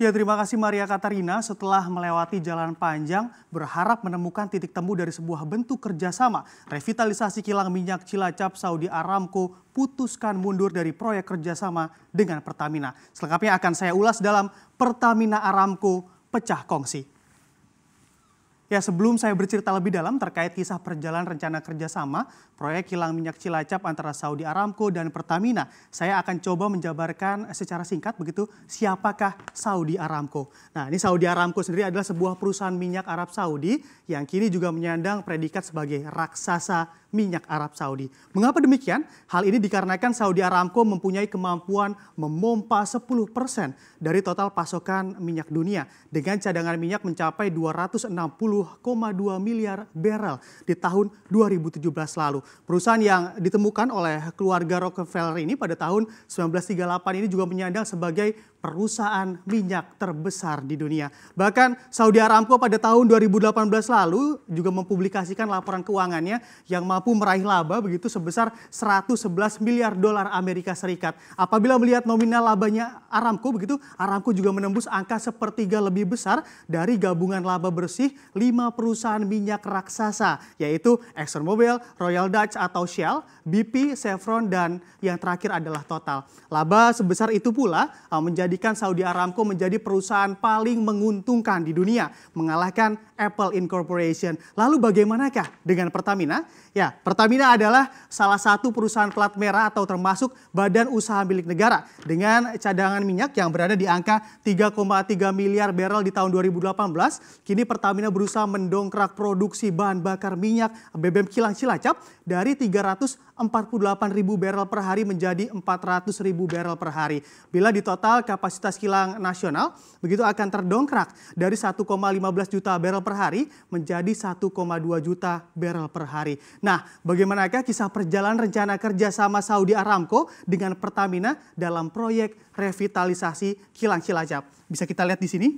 Ya terima kasih Maria Katarina setelah melewati jalan panjang berharap menemukan titik temu dari sebuah bentuk kerjasama. Revitalisasi kilang minyak Cilacap Saudi Aramco putuskan mundur dari proyek kerjasama dengan Pertamina. Selengkapnya akan saya ulas dalam Pertamina Aramco Pecah Kongsi. Ya, sebelum saya bercerita lebih dalam terkait kisah perjalanan rencana kerjasama proyek kilang minyak Cilacap antara Saudi Aramco dan Pertamina, saya akan coba menjabarkan secara singkat begitu siapakah Saudi Aramco. Nah, ini Saudi Aramco sendiri adalah sebuah perusahaan minyak Arab Saudi yang kini juga menyandang predikat sebagai raksasa minyak Arab Saudi. Mengapa demikian? Hal ini dikarenakan Saudi Aramco mempunyai kemampuan memompa 10 persen dari total pasokan minyak dunia dengan cadangan minyak mencapai 260,2 miliar barrel di tahun 2017 lalu. Perusahaan yang ditemukan oleh keluarga Rockefeller ini pada tahun 1938 ini juga menyandang sebagai perusahaan minyak terbesar di dunia. Bahkan Saudi Aramco pada tahun 2018 lalu juga mempublikasikan laporan keuangannya yang mampu meraih laba begitu sebesar 111 miliar dolar Amerika Serikat. Apabila melihat nominal labanya Aramco begitu, Aramco juga menembus angka sepertiga lebih besar dari gabungan laba bersih lima perusahaan minyak raksasa yaitu ExxonMobil, Royal Dutch atau Shell, BP, Chevron dan yang terakhir adalah Total. Laba sebesar itu pula uh, menjadi menjadikan Saudi Aramco menjadi perusahaan paling menguntungkan di dunia, mengalahkan Apple Incorporation. Lalu bagaimanakah dengan Pertamina? Ya, Pertamina adalah salah satu perusahaan plat merah atau termasuk badan usaha milik negara dengan cadangan minyak yang berada di angka 3,3 miliar barrel di tahun 2018. Kini Pertamina berusaha mendongkrak produksi bahan bakar minyak BBM kilang Cilacap dari 348 ribu barrel per hari menjadi 400 ribu barrel per hari. Bila ditotal kapasitas kilang nasional begitu akan terdongkrak dari 1,15 juta barrel per hari menjadi 1,2 juta barrel per hari. Nah, bagaimanakah kisah perjalanan rencana kerjasama Saudi Aramco dengan Pertamina dalam proyek revitalisasi kilang Cilacap? Bisa kita lihat di sini.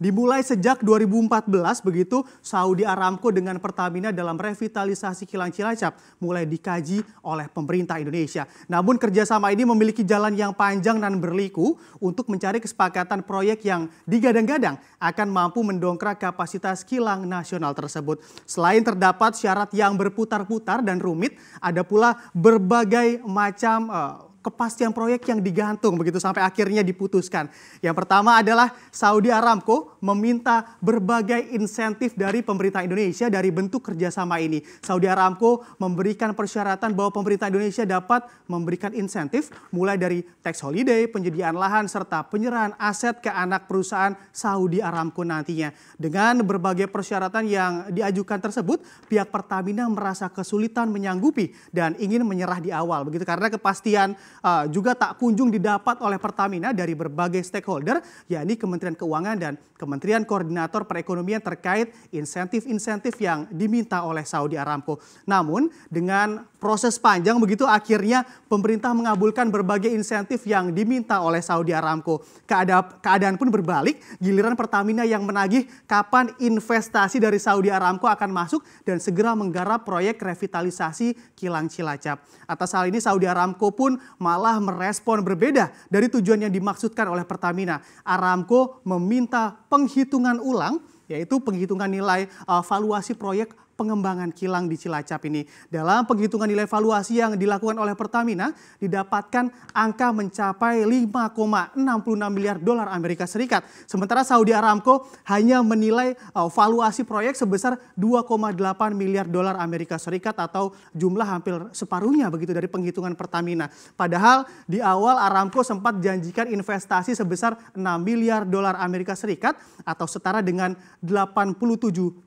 Dimulai sejak 2014 begitu Saudi Aramco dengan Pertamina dalam revitalisasi kilang Cilacap mulai dikaji oleh pemerintah Indonesia. Namun kerjasama ini memiliki jalan yang panjang dan berliku untuk mencari kesepakatan proyek yang digadang-gadang akan mampu mendongkrak kapasitas kilang nasional tersebut. Selain terdapat syarat yang berputar-putar dan rumit, ada pula berbagai macam uh, kepastian proyek yang digantung begitu sampai akhirnya diputuskan. Yang pertama adalah Saudi Aramco meminta berbagai insentif dari pemerintah Indonesia dari bentuk kerjasama ini. Saudi Aramco memberikan persyaratan bahwa pemerintah Indonesia dapat memberikan insentif mulai dari tax holiday, penyediaan lahan, serta penyerahan aset ke anak perusahaan Saudi Aramco nantinya. Dengan berbagai persyaratan yang diajukan tersebut, pihak Pertamina merasa kesulitan menyanggupi dan ingin menyerah di awal begitu karena kepastian uh, juga tak kunjung didapat oleh Pertamina dari berbagai stakeholder, yakni Kementerian Keuangan dan Kementerian Koordinator Perekonomian terkait insentif-insentif yang diminta oleh Saudi Aramco. Namun, dengan proses panjang begitu akhirnya pemerintah mengabulkan berbagai insentif yang diminta oleh Saudi Aramco. Keada keadaan pun berbalik, giliran Pertamina yang menagih kapan investasi dari Saudi Aramco akan masuk dan segera menggarap proyek revitalisasi kilang Cilacap. Atas hal ini Saudi Aramco pun malah merespon berbeda dari tujuan yang dimaksudkan oleh Pertamina. Aramco meminta penghitungan ulang yaitu penghitungan nilai uh, valuasi proyek pengembangan kilang di Cilacap ini. Dalam penghitungan nilai valuasi yang dilakukan oleh Pertamina, didapatkan angka mencapai 5,66 miliar dolar Amerika Serikat. Sementara Saudi Aramco hanya menilai uh, valuasi proyek sebesar 2,8 miliar dolar Amerika Serikat atau jumlah hampir separuhnya begitu dari penghitungan Pertamina. Padahal di awal Aramco sempat janjikan investasi sebesar 6 miliar dolar Amerika Serikat atau setara dengan 87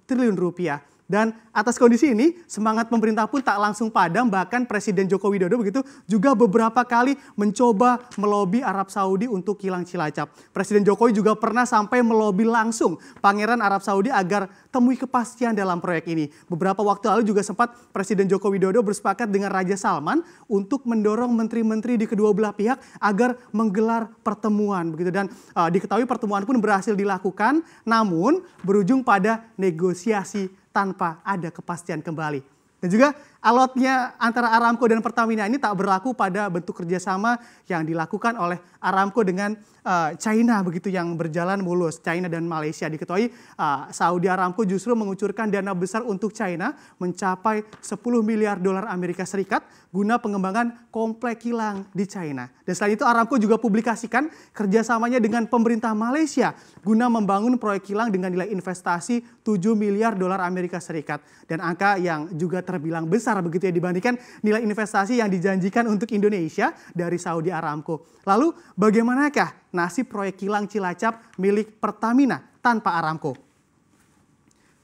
triliun rupiah. Dan atas kondisi ini, semangat pemerintah pun tak langsung padam. Bahkan Presiden Joko Widodo begitu juga beberapa kali mencoba melobi Arab Saudi untuk kilang Cilacap. Presiden Jokowi juga pernah sampai melobi langsung Pangeran Arab Saudi agar temui kepastian dalam proyek ini. Beberapa waktu lalu juga sempat Presiden Joko Widodo bersepakat dengan Raja Salman untuk mendorong menteri-menteri di kedua belah pihak agar menggelar pertemuan begitu dan uh, diketahui pertemuan pun berhasil dilakukan namun berujung pada negosiasi tanpa ada kepastian kembali dan juga alotnya antara Aramco dan Pertamina ini tak berlaku pada bentuk kerjasama yang dilakukan oleh Aramco dengan uh, China begitu yang berjalan mulus. China dan Malaysia diketahui uh, eh, Saudi Aramco justru mengucurkan dana besar untuk China mencapai 10 miliar dolar Amerika Serikat guna pengembangan komplek kilang di China. Dan selain itu Aramco juga publikasikan kerjasamanya dengan pemerintah Malaysia guna membangun proyek kilang dengan nilai investasi 7 miliar dolar Amerika Serikat. Dan angka yang juga ter terbilang besar begitu ya dibandingkan nilai investasi yang dijanjikan untuk Indonesia dari Saudi Aramco. Lalu bagaimanakah nasib proyek kilang Cilacap milik Pertamina tanpa Aramco?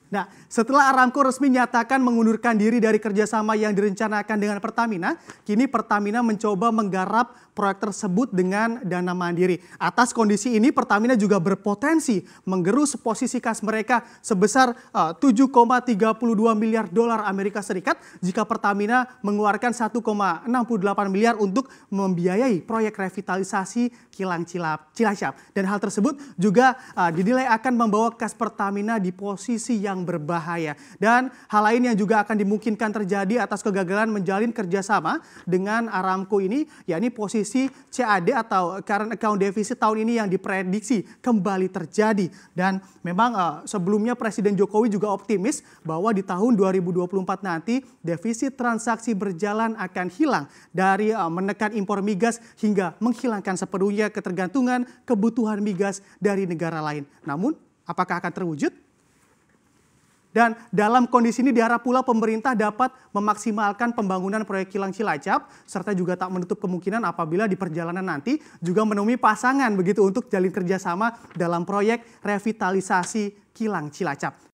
Nah, setelah Aramco resmi nyatakan mengundurkan diri dari kerjasama yang direncanakan dengan Pertamina, kini Pertamina mencoba menggarap proyek tersebut dengan dana mandiri. Atas kondisi ini, Pertamina juga berpotensi menggerus posisi kas mereka sebesar eh, uh, 7,32 miliar dolar Amerika Serikat jika Pertamina mengeluarkan 1,68 miliar untuk membiayai proyek revitalisasi kilang cilap Cilacap. Dan hal tersebut juga uh, eh, didilai akan membawa kas Pertamina di posisi yang yang berbahaya. Dan hal lain yang juga akan dimungkinkan terjadi atas kegagalan menjalin kerjasama dengan Aramco ini, yakni posisi CAD atau current account deficit tahun ini yang diprediksi kembali terjadi. Dan memang uh, sebelumnya Presiden Jokowi juga optimis bahwa di tahun 2024 nanti defisit transaksi berjalan akan hilang dari uh, menekan impor migas hingga menghilangkan sepenuhnya ketergantungan kebutuhan migas dari negara lain. Namun, apakah akan terwujud? Dan dalam kondisi ini diharap pula pemerintah dapat memaksimalkan pembangunan proyek kilang Cilacap serta juga tak menutup kemungkinan apabila di perjalanan nanti juga menemui pasangan begitu untuk jalin kerjasama dalam proyek revitalisasi kilang Cilacap.